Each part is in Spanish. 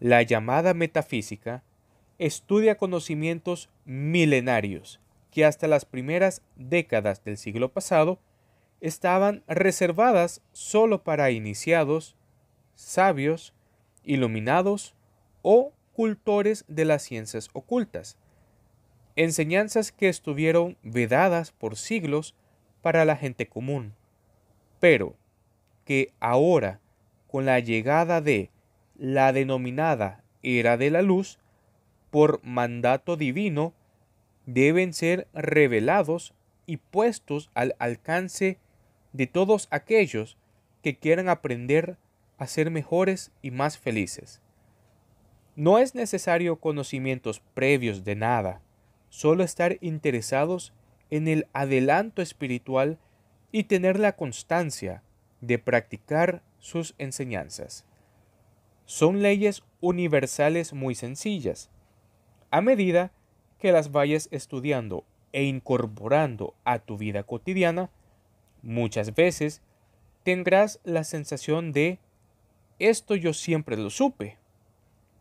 La llamada metafísica estudia conocimientos milenarios que hasta las primeras décadas del siglo pasado estaban reservadas sólo para iniciados, sabios, iluminados o cultores de las ciencias ocultas, enseñanzas que estuvieron vedadas por siglos para la gente común, pero que ahora, con la llegada de la denominada era de la luz, por mandato divino, deben ser revelados y puestos al alcance de todos aquellos que quieran aprender a ser mejores y más felices. No es necesario conocimientos previos de nada, solo estar interesados en el adelanto espiritual y tener la constancia de practicar sus enseñanzas. Son leyes universales muy sencillas. A medida que las vayas estudiando e incorporando a tu vida cotidiana, muchas veces tendrás la sensación de esto yo siempre lo supe.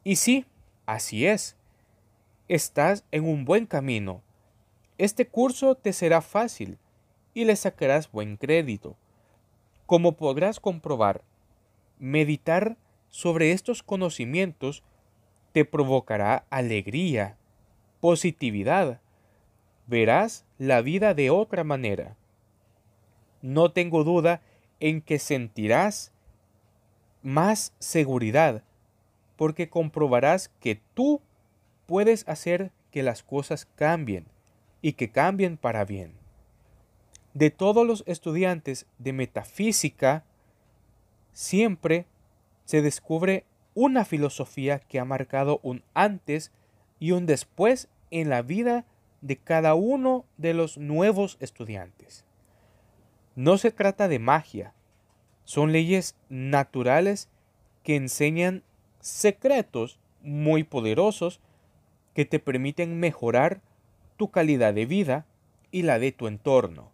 Y sí, así es. Estás en un buen camino. Este curso te será fácil y le sacarás buen crédito. Como podrás comprobar, meditar sobre estos conocimientos te provocará alegría, positividad. Verás la vida de otra manera. No tengo duda en que sentirás más seguridad, porque comprobarás que tú puedes hacer que las cosas cambien y que cambien para bien. De todos los estudiantes de metafísica, siempre se descubre una filosofía que ha marcado un antes y un después en la vida de cada uno de los nuevos estudiantes. No se trata de magia, son leyes naturales que enseñan secretos muy poderosos que te permiten mejorar tu calidad de vida y la de tu entorno,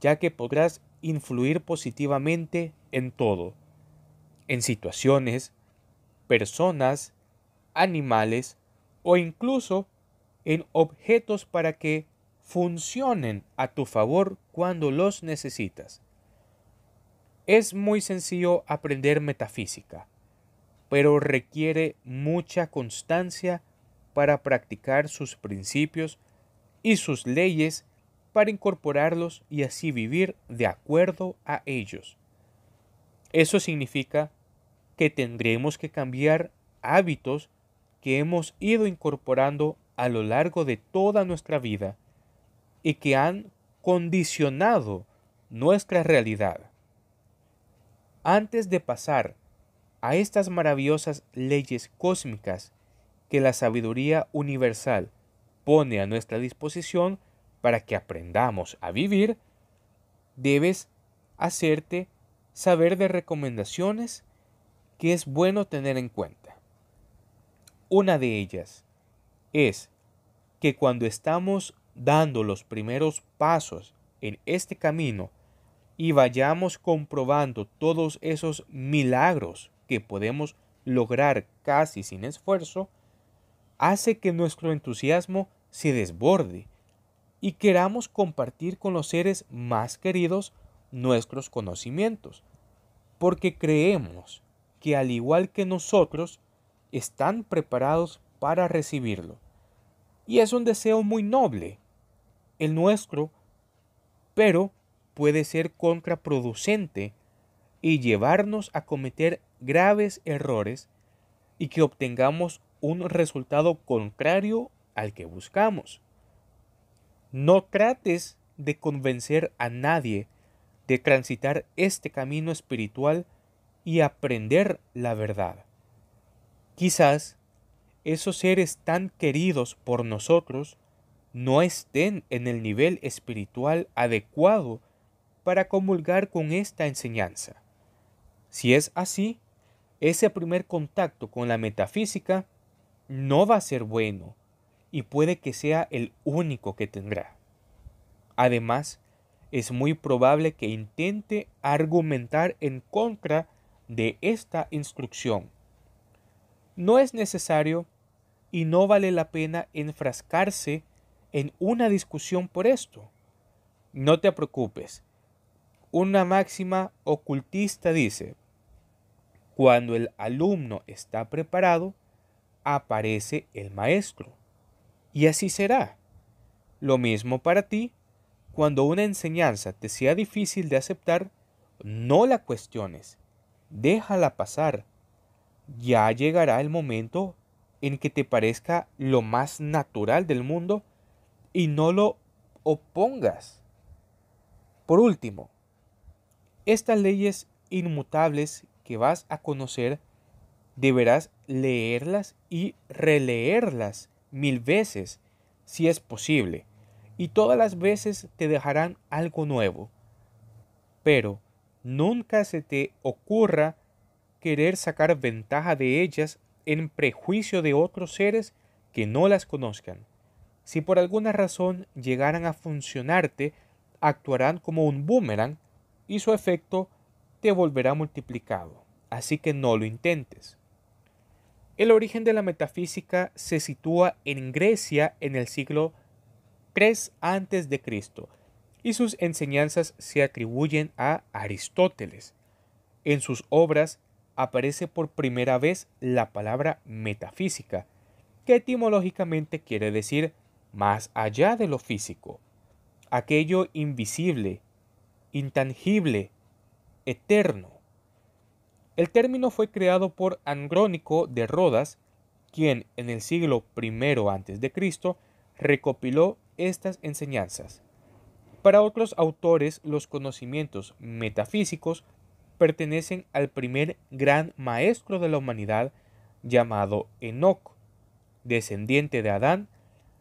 ya que podrás influir positivamente en todo en situaciones, personas, animales o incluso en objetos para que funcionen a tu favor cuando los necesitas. Es muy sencillo aprender metafísica, pero requiere mucha constancia para practicar sus principios y sus leyes para incorporarlos y así vivir de acuerdo a ellos. Eso significa que tendremos que cambiar hábitos que hemos ido incorporando a lo largo de toda nuestra vida y que han condicionado nuestra realidad. Antes de pasar a estas maravillosas leyes cósmicas que la sabiduría universal pone a nuestra disposición para que aprendamos a vivir, debes hacerte saber de recomendaciones que es bueno tener en cuenta. Una de ellas es que cuando estamos dando los primeros pasos en este camino y vayamos comprobando todos esos milagros que podemos lograr casi sin esfuerzo, hace que nuestro entusiasmo se desborde y queramos compartir con los seres más queridos nuestros conocimientos, porque creemos que al igual que nosotros están preparados para recibirlo. Y es un deseo muy noble, el nuestro, pero puede ser contraproducente y llevarnos a cometer graves errores y que obtengamos un resultado contrario al que buscamos. No trates de convencer a nadie de transitar este camino espiritual y aprender la verdad. Quizás esos seres tan queridos por nosotros no estén en el nivel espiritual adecuado para comulgar con esta enseñanza. Si es así, ese primer contacto con la metafísica no va a ser bueno y puede que sea el único que tendrá. Además, es muy probable que intente argumentar en contra de esta instrucción. No es necesario y no vale la pena enfrascarse en una discusión por esto. No te preocupes. Una máxima ocultista dice, cuando el alumno está preparado, aparece el maestro. Y así será. Lo mismo para ti, cuando una enseñanza te sea difícil de aceptar, no la cuestiones, déjala pasar. Ya llegará el momento en que te parezca lo más natural del mundo y no lo opongas. Por último, estas leyes inmutables que vas a conocer deberás leerlas y releerlas mil veces si es posible y todas las veces te dejarán algo nuevo. Pero nunca se te ocurra querer sacar ventaja de ellas en prejuicio de otros seres que no las conozcan. Si por alguna razón llegaran a funcionarte, actuarán como un boomerang y su efecto te volverá multiplicado, así que no lo intentes. El origen de la metafísica se sitúa en Grecia en el siglo 3 a.C., y sus enseñanzas se atribuyen a Aristóteles. En sus obras aparece por primera vez la palabra metafísica, que etimológicamente quiere decir más allá de lo físico, aquello invisible, intangible, eterno. El término fue creado por Angrónico de Rodas, quien en el siglo I a.C. recopiló estas enseñanzas. Para otros autores, los conocimientos metafísicos pertenecen al primer gran maestro de la humanidad llamado Enoch, descendiente de Adán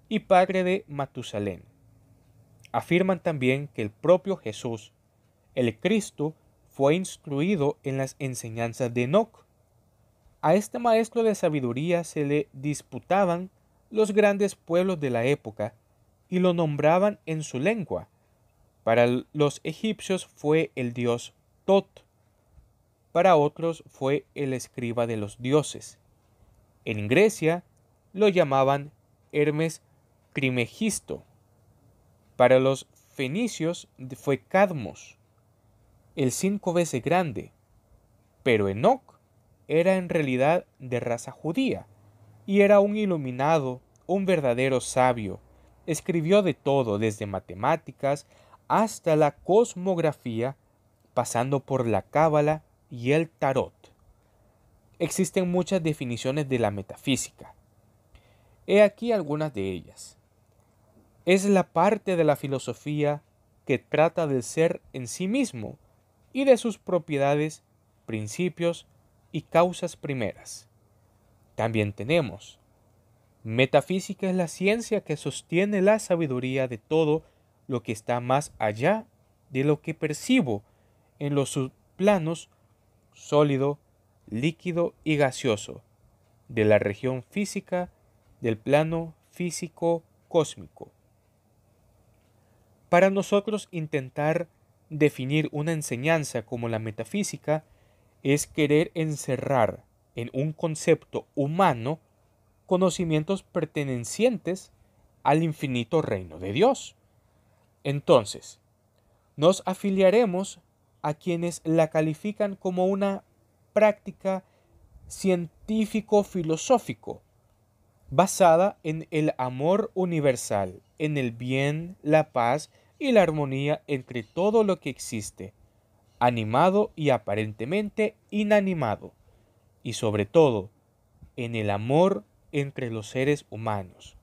y padre de Matusalén. Afirman también que el propio Jesús, el Cristo, fue instruido en las enseñanzas de Enoch. A este maestro de sabiduría se le disputaban los grandes pueblos de la época y lo nombraban en su lengua, para los egipcios fue el dios Tot, para otros fue el escriba de los dioses. En Grecia lo llamaban Hermes Crimegisto. Para los fenicios fue Cadmos, el cinco veces grande, pero Enoch era en realidad de raza judía y era un iluminado, un verdadero sabio. Escribió de todo, desde matemáticas hasta la cosmografía, pasando por la cábala y el tarot. Existen muchas definiciones de la metafísica. He aquí algunas de ellas. Es la parte de la filosofía que trata del ser en sí mismo y de sus propiedades, principios y causas primeras. También tenemos Metafísica es la ciencia que sostiene la sabiduría de todo lo que está más allá de lo que percibo en los subplanos sólido, líquido y gaseoso, de la región física, del plano físico cósmico. Para nosotros intentar definir una enseñanza como la metafísica es querer encerrar en un concepto humano conocimientos pertenecientes al infinito reino de Dios. Entonces, nos afiliaremos a quienes la califican como una práctica científico-filosófico, basada en el amor universal, en el bien, la paz y la armonía entre todo lo que existe, animado y aparentemente inanimado, y sobre todo, en el amor entre los seres humanos,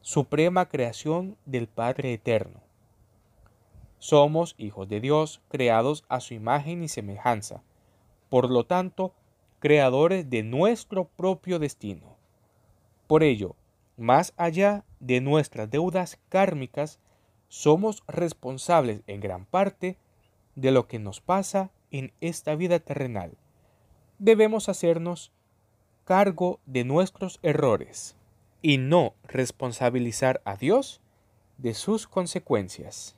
suprema creación del Padre Eterno. Somos hijos de Dios, creados a su imagen y semejanza. Por lo tanto, creadores de nuestro propio destino. Por ello, más allá de nuestras deudas kármicas, somos responsables en gran parte de lo que nos pasa en esta vida terrenal. Debemos hacernos cargo de nuestros errores y no responsabilizar a Dios de sus consecuencias.